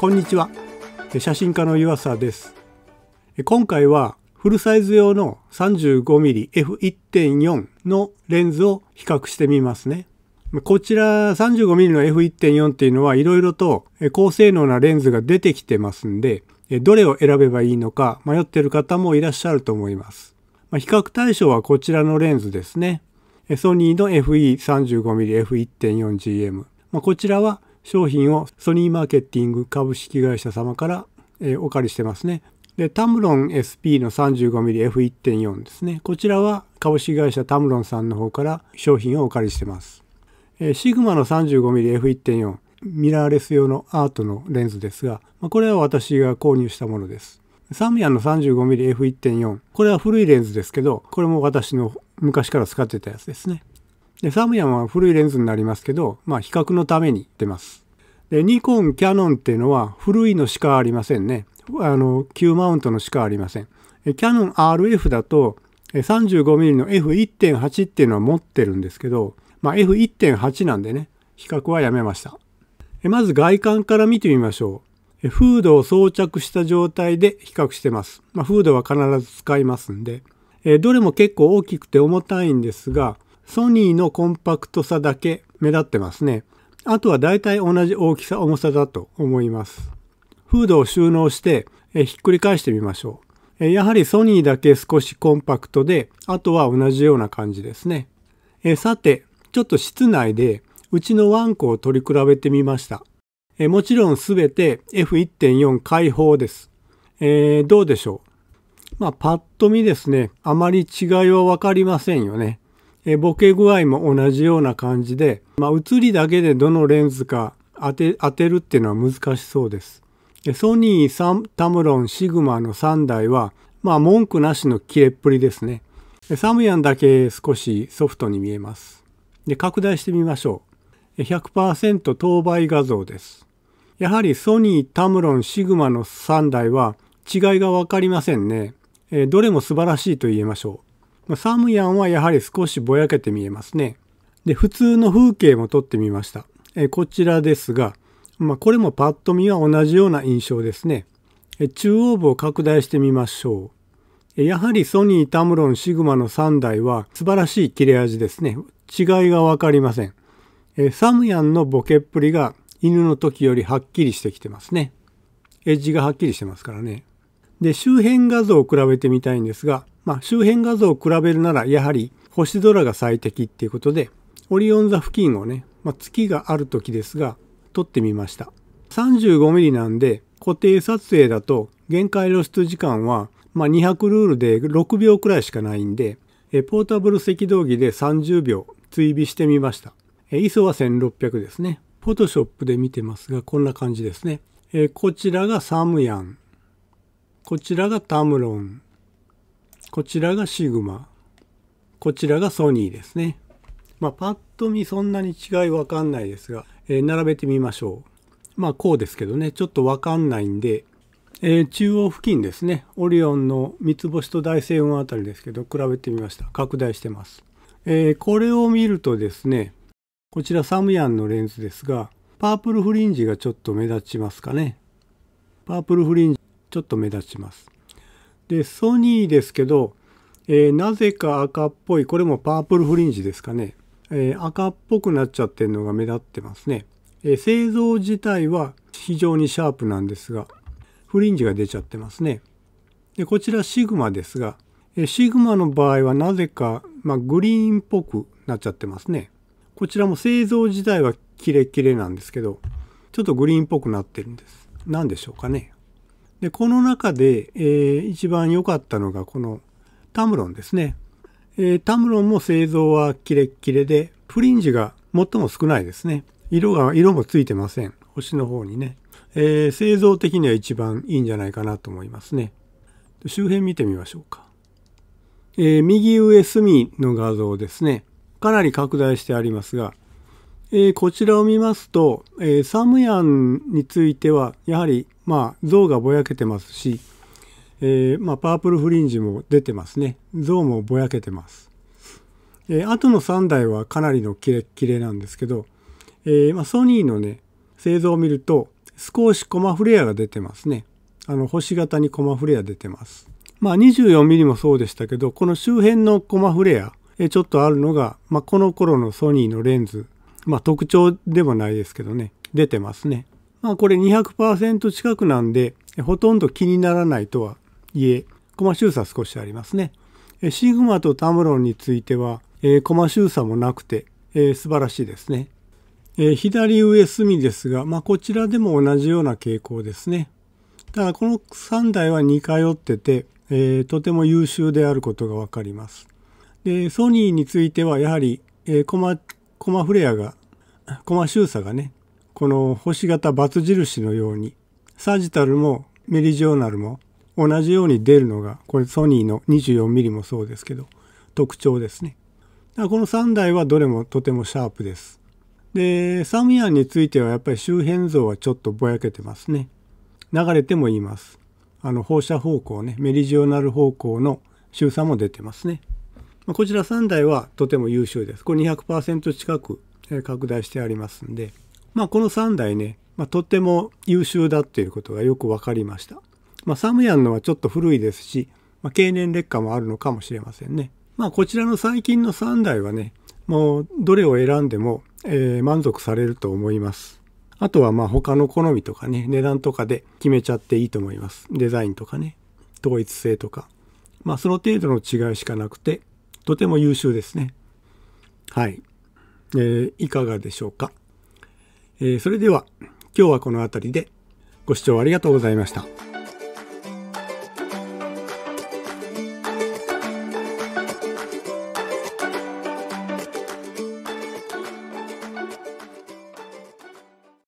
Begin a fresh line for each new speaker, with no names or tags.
こんにちは写真家の湯浅です今回はフルサイズ用の 35mmF1.4 のレンズを比較してみますねこちら 35mm の F1.4 っていうのはいろいろと高性能なレンズが出てきてますんでどれを選べばいいのか迷ってる方もいらっしゃると思います比較対象はこちらのレンズですねソニーの FE35mmF1.4GM こちらは商品をソニーマーケティング株式会社様から、えー、お借りしてますね。で、タムロン SP の 35mmF1.4 ですね。こちらは株式会社タムロンさんの方から商品をお借りしてます。えー、シグマの 35mmF1.4 ミラーレス用のアートのレンズですが、まあ、これは私が購入したものです。サムヤンの 35mmF1.4 これは古いレンズですけど、これも私の昔から使ってたやつですね。で、サムヤンは古いレンズになりますけど、まあ比較のために出ます。で、ニコン、キャノンっていうのは古いのしかありませんね。あの、Q マウントのしかありません。キャノン RF だと 35mm の F1.8 っていうのは持ってるんですけど、まあ、F1.8 なんでね、比較はやめました。まず外観から見てみましょう。フードを装着した状態で比較してます。まあ、フードは必ず使いますんで。どれも結構大きくて重たいんですが、ソニーのコンパクトさだけ目立ってますね。あとは大体同じ大きさ、重さだと思います。フードを収納してえひっくり返してみましょうえ。やはりソニーだけ少しコンパクトで、あとは同じような感じですね。えさて、ちょっと室内でうちのワンコを取り比べてみました。えもちろんすべて F1.4 開放です。えー、どうでしょうまあ、パッと見ですね、あまり違いはわかりませんよね。えボケ具合も同じような感じで、まあ、写りだけでどのレンズか当て当てるっていうのは難しそうです。ソニー、サンタムロン、シグマの3台は、まあ文句なしの切れっぷりですね。サムヤンだけ少しソフトに見えます。で拡大してみましょう。100%等倍画像です。やはりソニー、タムロン、シグマの3台は違いが分かりませんね。どれも素晴らしいと言えましょう。サムヤンはやはり少しぼやけて見えますね。で、普通の風景も撮ってみました。えこちらですが、まあ、これもパッと見は同じような印象ですね。え中央部を拡大してみましょう。やはりソニー、タムロン、シグマの3台は素晴らしい切れ味ですね。違いがわかりません。えサムヤンのボケっぷりが犬の時よりはっきりしてきてますね。エッジがはっきりしてますからね。で、周辺画像を比べてみたいんですが、まあ、周辺画像を比べるなら、やはり星空が最適っていうことで、オリオン座付近をね、まあ、月がある時ですが、撮ってみました。3 5ミリなんで、固定撮影だと限界露出時間は、まあ、200ルールで6秒くらいしかないんで、ポータブル赤道儀で30秒追尾してみました。ISO は1600ですね。Photoshop で見てますが、こんな感じですね。こちらがサムヤン。こちらがタムロン。こちらがシグマ。こちらがソニーですね。まあ、パッと見そんなに違いわかんないですが、えー、並べてみましょう。まあ、こうですけどね、ちょっとわかんないんで、えー、中央付近ですね、オリオンの三つ星と大星雲あたりですけど、比べてみました。拡大してます。えー、これを見るとですね、こちらサムヤンのレンズですが、パープルフリンジがちょっと目立ちますかね。パープルフリンジちょっと目立ちます。でソニーですけど、えー、なぜか赤っぽいこれもパープルフリンジですかね、えー、赤っぽくなっちゃってるのが目立ってますね、えー、製造自体は非常にシャープなんですがフリンジが出ちゃってますねでこちらシグマですが、えシグマの場合はなぜか、まあ、グリーンっぽくなっちゃってますねこちらも製造自体はキレッキレなんですけどちょっとグリーンっぽくなってるんです何でしょうかねでこの中で、えー、一番良かったのがこのタムロンですね、えー、タムロンも製造はキレッキレでフリンジが最も少ないですね色が色もついてません星の方にね、えー、製造的には一番いいんじゃないかなと思いますね周辺見てみましょうか、えー、右上隅の画像ですねかなり拡大してありますがえー、こちらを見ますと、えー、サムヤンについてはやはり、まあ、像がぼやけてますし、えー、まあ、パープルフリンジも出てますね像もぼやけてます、えー、の3台はかなりのキレッキレなんですけど、えまあ、ソニーのね製造を見ると少しコマフレアが出てますねあの星型にコマフレア出てますまあ 24mm もそうでしたけどこの周辺のコマフレアちょっとあるのが、まあ、この頃のソニーのレンズまあ、特徴でもないですけどね、出てますね。まあ、これ200%近くなんで、ほとんど気にならないとはいえ、コマ周差少しありますね。シグマとタムロンについては、えー、コマ周差もなくて、えー、素晴らしいですね。えー、左上隅ですが、まあ、こちらでも同じような傾向ですね。ただこの3台は似通ってて、えー、とても優秀であることが分かります。でソニーについてはやはり、えー、コマコマフレアが、コマ周差がね、この星型×印のように、サジタルもメリジオナルも同じように出るのが、これソニーの 24mm もそうですけど、特徴ですね。この3台はどれもとてもシャープです。で、サムヤンについてはやっぱり周辺像はちょっとぼやけてますね。流れても言います。あの放射方向ね、メリジオナル方向の周差も出てますね。まあ、こちら3台はとても優秀です。これ200%近く拡大してありますんで、まあ、この3台ね、まあ、とても優秀だっていうことがよくわかりました。まあ、サムヤンのはちょっと古いですし、まあ、経年劣化もあるのかもしれませんね。まあ、こちらの最近の3台はね、もうどれを選んでも、えー、満足されると思います。あとはまあ他の好みとかね、値段とかで決めちゃっていいと思います。デザインとかね、統一性とか。まあその程度の違いしかなくて、とても優秀ですね。はい。えー、いかがでしょうか。えー、それでは今日はこの辺りでご視聴ありがとうございました。